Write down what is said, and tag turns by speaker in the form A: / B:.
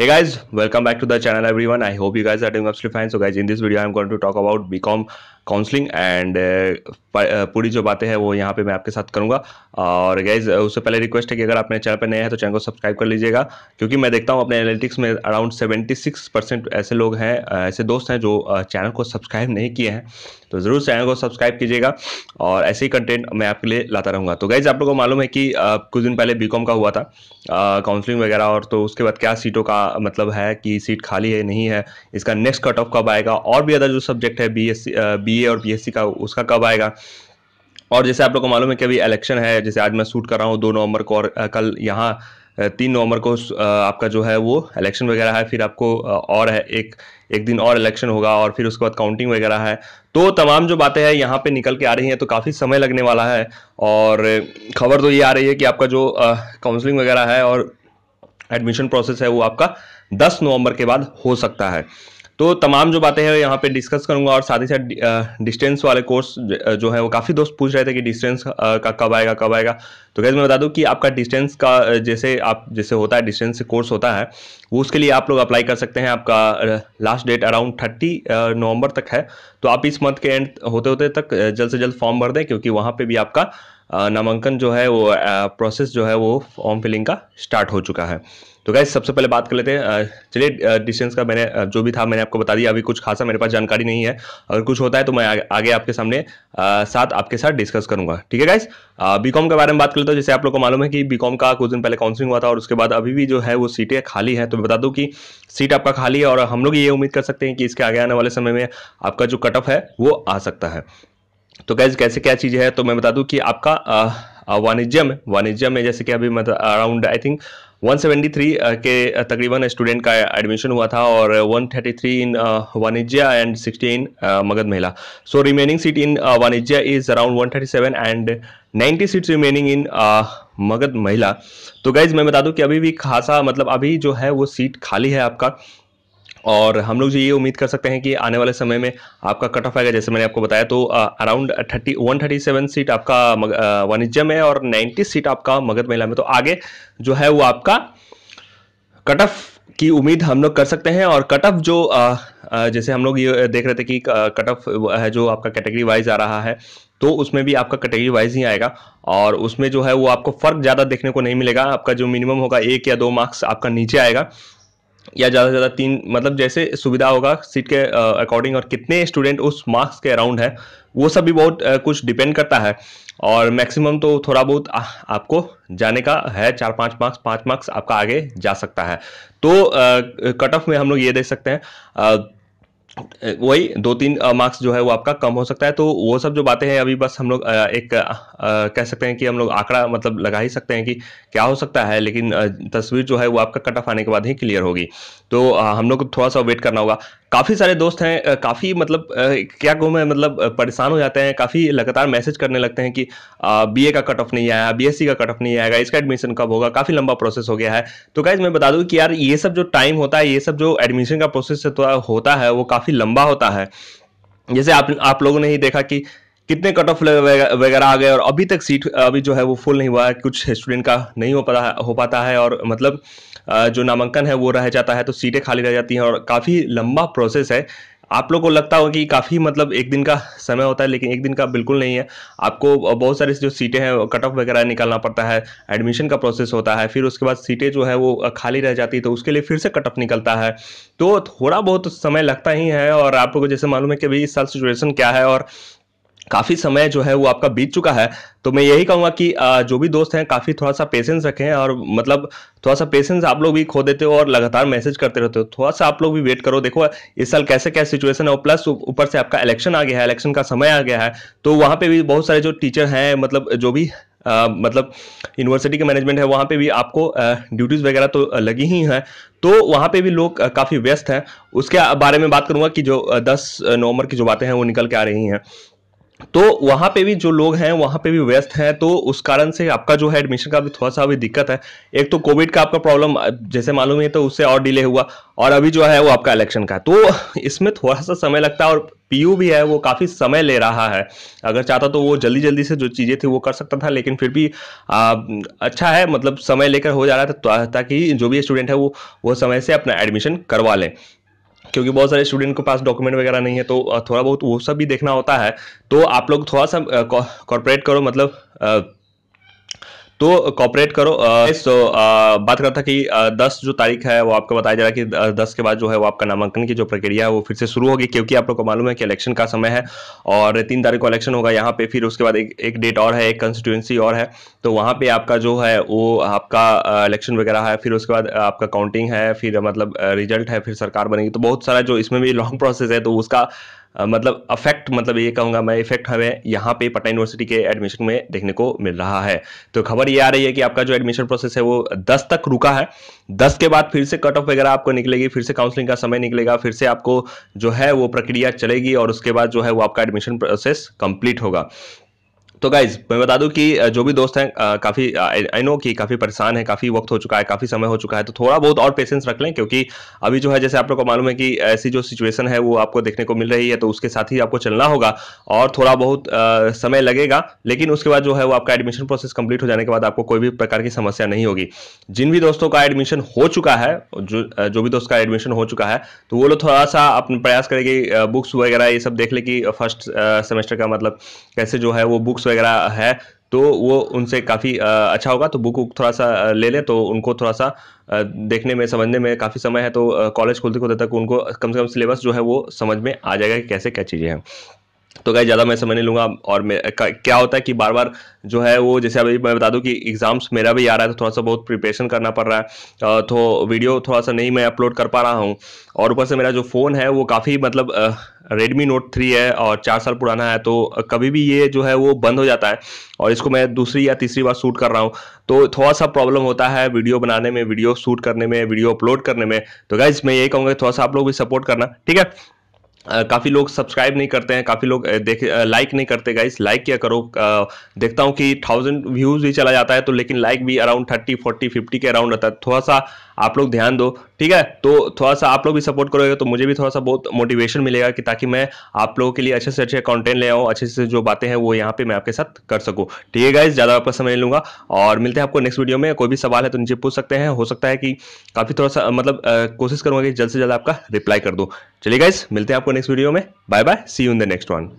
A: hey guys welcome back to the channel everyone i hope you guys are doing absolutely fine so guys in this video i'm going to talk about bcom counselling and पूरी जो बातें हैं वो यहाँ पे मैं आपके साथ करूँगा और गैज uh, उससे पहले रिक्वेस्ट है कि अगर आप मेरे चैनल पर नए हैं तो चैनल को सब्सक्राइब कर लीजिएगा क्योंकि मैं देखता हूँ अपने एनालिटिक्स में अराउंड 76 परसेंट ऐसे लोग हैं uh, ऐसे दोस्त हैं जो चैनल uh, को सब्सक्राइब नहीं किए हैं तो ज़रूर चैनल को सब्सक्राइब कीजिएगा और ऐसे ही कंटेंट मैं आपके लिए लाता रहूँगा तो गैज आप लोगों को मालूम है कि कुछ दिन पहले बी का हुआ था काउंसलिंग वगैरह और तो उसके बाद क्या सीटों का मतलब है कि सीट खाली है नहीं है इसका नेक्स्ट कट ऑफ कब आएगा और भी अदर जो सब्जेक्ट है बी एस ए और बी एस सी का उसका कब आएगा और जैसे आप लोग को मालूम है कि अभी इलेक्शन है जैसे आज मैं सूट कर रहा हूँ दो नवंबर को और कल यहाँ तीन नवंबर को आपका जो है वो इलेक्शन वगैरह है फिर आपको और है एक एक दिन और इलेक्शन होगा और फिर उसके बाद काउंटिंग वगैरह है तो तमाम जो बातें हैं यहाँ पे निकल के आ रही हैं तो काफ़ी समय लगने वाला है और खबर तो ये आ रही है कि आपका जो काउंसलिंग वगैरह है और एडमिशन प्रोसेस है वो आपका दस नवंबर के बाद हो सकता है तो तमाम जो बातें हैं यहाँ पे डिस्कस करूँगा और साथ ही साथ डिस्टेंस वाले कोर्स जो है वो काफ़ी दोस्त पूछ रहे थे कि डिस्टेंस का कब आएगा कब आएगा तो कैसे मैं बता दूँ कि आपका डिस्टेंस का जैसे आप जैसे होता है डिस्टेंस से कोर्स होता है वो उसके लिए आप लोग अप्लाई कर सकते हैं आपका last date around thirty November तक है तो आप इस मंथ के एंड होते होते तक जल्द से जल्द फॉर्म भर दें क्योंकि वहाँ पर भी आपका नामांकन जो है वो प्रोसेस जो है वो फॉर्म फिलिंग का स्टार्ट हो चुका है तो गाइज सबसे पहले बात कर लेते हैं चलिए डिस्टेंस का मैंने जो भी था मैंने आपको बता दिया अभी कुछ खासा मेरे पास जानकारी नहीं है अगर कुछ होता है तो मैं आगे आपके सामने साथ आपके साथ डिस्कस करूंगा ठीक है गाइज बी के बारे में बात कर लेते हैं जैसे आप लोग को मालूम है कि बी का कुछ दिन पहले काउंसिलिंग हुआ था और उसके बाद अभी भी जो है वो सीटें खाली है तो बता दूँ कि सीट आपका खाली है और हम लोग ये उम्मीद कर सकते हैं कि इसके आगे आने वाले समय में आपका जो कट ऑफ है वो आ सकता है तो गैस कैसे क्या चीज़ है तो मैं बता दूं कि आपका वाणिज्य में वाणिज्य में जैसे कि अभी मतलब अराउंड आई थिंक 173 के तकरीबन स्टूडेंट का एडमिशन हुआ था और 133 इन वाणिज्य एंड सिक्सटी इन मगध महिला so remaining seat in Vanijya is around 137 and 90 seats remaining in Magadh Mahila तो गाइज मैं बता दूं कि अभी भी खासा मतलब अभी जो है वो सीट खाली है आपका और हम लोग जो ये उम्मीद कर सकते हैं कि आने वाले समय में आपका कट ऑफ आएगा जैसे मैंने आपको बताया तो around thirty one thirty seven seat आपका वाणिज्य में और नाइन्टी सीट आपका मगध महिला में तो आगे जो है वो आपका कट ऑफ की उम्मीद हम लोग कर सकते हैं और कट ऑफ जो आ, आ, जैसे हम लोग ये देख रहे थे कि कट ऑफ है जो आपका कैटेगरी वाइज आ रहा है तो उसमें भी आपका कैटेगरी वाइज ही आएगा और उसमें जो है वो आपको फर्क ज़्यादा देखने को नहीं मिलेगा आपका जो मिनिमम होगा एक या दो मार्क्स आपका नीचे आएगा या ज़्यादा से ज़्यादा तीन मतलब जैसे सुविधा होगा सीट के अकॉर्डिंग और कितने स्टूडेंट उस मार्क्स के अराउंड है वो सब भी बहुत आ, कुछ डिपेंड करता है और मैक्सिमम तो थोड़ा बहुत आ, आपको जाने का है चार पाँच मार्क्स पाँच मार्क्स आपका आगे जा सकता है तो कट ऑफ में हम लोग ये देख सकते हैं वही दो तीन मार्क्स जो है वो आपका कम हो सकता है तो वो सब जो बातें हैं अभी बस हम लोग एक कह सकते हैं कि हम लोग आंकड़ा मतलब लगा ही सकते हैं कि क्या हो सकता है लेकिन तस्वीर जो है वो आपका कट ऑफ आने के बाद ही क्लियर होगी तो हम लोग को थोड़ा सा वेट करना होगा काफ़ी सारे दोस्त हैं काफ़ी मतलब क्या कहूँ मैं मतलब परेशान हो जाते हैं काफ़ी लगातार मैसेज करने लगते हैं कि बी का कट ऑफ नहीं आया बी का कट ऑफ नहीं आएगा इसका एडमिशन कब होगा काफ़ी लंबा प्रोसेस हो गया है तो गाइज मैं बता दूँ कि यार ये सब जो टाइम होता है ये सब जो एडमिशन का प्रोसेस तो, होता है वो काफ़ी लंबा होता है जैसे आप आप लोगों ने ही देखा कि कितने कट ऑफ वगैरह आ गए और अभी तक सीट अभी जो है वो फुल नहीं हुआ है कुछ स्टूडेंट का नहीं हो पाता है हो पाता है और मतलब जो नामांकन है वो रह जाता है तो सीटें खाली रह जाती हैं और काफ़ी लंबा प्रोसेस है आप लोग को लगता होगा कि काफ़ी मतलब एक दिन का समय होता है लेकिन एक दिन का बिल्कुल नहीं है आपको बहुत सारी जो सीटें हैं कट ऑफ वगैरह निकालना पड़ता है एडमिशन का प्रोसेस होता है फिर उसके बाद सीटें जो है वो खाली रह जाती है तो उसके लिए फिर से कट ऑफ निकलता है तो थोड़ा बहुत समय लगता ही है और आप लोग को जैसे मालूम है कि अभी इस साल सिचुएशन क्या है और काफ़ी समय जो है वो आपका बीत चुका है तो मैं यही कहूँगा कि जो भी दोस्त हैं काफ़ी थोड़ा सा पेशेंस रखें और मतलब थोड़ा सा पेशेंस आप लोग भी खो देते हो और लगातार मैसेज करते रहते हो थोड़ा सा आप लोग भी वेट करो देखो इस साल कैसे क्या सिचुएशन है और प्लस ऊपर से आपका इलेक्शन आ गया है इलेक्शन का समय आ गया है तो वहाँ पर भी बहुत सारे जो टीचर हैं मतलब जो भी Uh, मतलब यूनिवर्सिटी के मैनेजमेंट है वहाँ पे भी आपको ड्यूटीज़ वगैरह तो लगी ही हैं तो वहाँ पे भी लोग काफ़ी व्यस्त हैं उसके बारे में बात करूँगा कि जो 10 नवंबर की जो बातें हैं वो निकल के आ रही हैं तो वहाँ पे भी जो लोग हैं वहाँ पे भी व्यस्त हैं तो उस कारण से आपका जो है एडमिशन का भी थोड़ा सा अभी दिक्कत है एक तो कोविड का आपका प्रॉब्लम जैसे मालूम है तो उससे और डिले हुआ और अभी जो है वो आपका इलेक्शन का तो इसमें थोड़ा सा समय लगता है और पीयू भी है वो काफ़ी समय ले रहा है अगर चाहता तो वो जल्दी जल्दी से जो चीज़ें थी वो कर सकता था लेकिन फिर भी आ, अच्छा है मतलब समय लेकर हो जा रहा था तो, ताकि जो भी स्टूडेंट है वो वो समय से अपना एडमिशन करवा लें क्योंकि बहुत सारे स्टूडेंट के पास डॉक्यूमेंट वगैरह नहीं है तो थोड़ा बहुत वो सब भी देखना होता है तो आप लोग थोड़ा सा कॉरपोरेट करो मतलब तो कॉपरेट करो तो बात करता कि दस जो तारीख है वो आपको बताया जा रहा है कि दस के बाद जो है वो आपका नामांकन की जो प्रक्रिया है वो फिर से शुरू होगी क्योंकि आप लोग को मालूम है कि इलेक्शन का समय है और तीन तारीख को इलेक्शन होगा यहाँ पे फिर उसके बाद एक एक डेट और है एक कंस्टिट्यूंसी और है तो वहाँ पे आपका जो है वो आपका इलेक्शन वगैरह है फिर उसके बाद आपका काउंटिंग है फिर मतलब रिजल्ट है फिर सरकार बनेगी तो बहुत सारा जो इसमें भी लॉन्ग प्रोसेस है तो उसका मतलब अफेक्ट मतलब ये कहूँगा मैं इफेक्ट हमें यहाँ पे पटना यूनिवर्सिटी के एडमिशन में देखने को मिल रहा है तो खबर ये आ रही है कि आपका जो एडमिशन प्रोसेस है वो दस तक रुका है दस के बाद फिर से कट ऑफ वगैरह आपको निकलेगी फिर से काउंसलिंग का समय निकलेगा फिर से आपको जो है वो प्रक्रिया चलेगी और उसके बाद जो है वो आपका एडमिशन प्रोसेस कंप्लीट होगा तो गाइज मैं बता दूं कि जो भी दोस्त हैं काफ़ी आई नो कि काफ़ी परेशान है काफ़ी वक्त हो चुका है काफ़ी समय हो चुका है तो थोड़ा बहुत और पेशेंस रख लें क्योंकि अभी जो है जैसे आप लोग को मालूम है कि ऐसी जो सिचुएशन है वो आपको देखने को मिल रही है तो उसके साथ ही आपको चलना होगा और थोड़ा बहुत आ, समय लगेगा लेकिन उसके बाद जो है वो आपका एडमिशन प्रोसेस कंप्लीट हो जाने के बाद आपको कोई भी प्रकार की समस्या नहीं होगी जिन भी दोस्तों का एडमिशन हो चुका है जो जो भी दोस्त का एडमिशन हो चुका है तो वो लोग थोड़ा सा अपने प्रयास करेंगे बुक्स वगैरह ये सब देख ले कि फर्स्ट सेमेस्टर का मतलब कैसे जो है वो बुक्स वगैरह है तो वो उनसे काफ़ी अच्छा होगा तो बुक थोड़ा सा ले लें तो उनको थोड़ा सा देखने में समझने में काफ़ी समय है तो कॉलेज खुलते खुलते तक उनको कम से कम सिलेबस जो है वो समझ में आ जाएगा कि कैसे क्या चीज़ें हैं तो क्या ज़्यादा मैं समझ नहीं लूँगा और क्या होता है कि बार बार जो है वो जैसे अभी मैं बता दूं कि एग्ज़ाम्स मेरा भी आ रहा है तो थोड़ा सा बहुत प्रिपरेशन करना पड़ रहा है तो वीडियो थोड़ा सा नहीं मैं अपलोड कर पा रहा हूँ और ऊपर से मेरा जो फ़ोन है वो काफ़ी मतलब रेडमी नोट थ्री है और चार साल पुराना है तो कभी भी ये जो है वो बंद हो जाता है और इसको मैं दूसरी या तीसरी बार शूट कर रहा हूँ तो थोड़ा सा प्रॉब्लम होता है वीडियो बनाने में वीडियो शूट करने में वीडियो अपलोड करने में तो गाइज मैं यही कहूँगा थोड़ा सा आप लोग भी सपोर्ट करना ठीक है काफ़ी लोग सब्सक्राइब नहीं करते हैं काफ़ी लोग देख लाइक नहीं करते गाइस लाइक क्या करो देखता हूँ कि थाउजेंड व्यूज़ भी चला जाता है तो लेकिन लाइक भी अराउंड थर्टी फोर्टी फिफ्टी के अराउंड रहता है थोड़ा सा आप लोग ध्यान दो ठीक है तो थोड़ा सा आप लोग भी सपोर्ट करोगे तो मुझे भी थोड़ा सा बहुत मोटिवेशन मिलेगा कि ताकि मैं आप लोगों के लिए अच्छे से अच्छे कंटेंट ले आऊँ अच्छे से जो बातें हैं वो यहाँ पे मैं आपके साथ कर सकूँ ठीक है गाइज ज़्यादा आपका समय लूँगा और मिलते हैं आपको नेक्स्ट वीडियो में कोई भी सवाल है तो नीचे पूछ सकते हैं हो सकता है कि काफ़ी थोड़ा सा मतलब कोशिश करूँगा कि जल्द से जल्द आपका रिप्लाई कर दूँ चलिए गाइज मिलते हैं आपको नेक्स्ट वीडियो में bye bye see you in the next one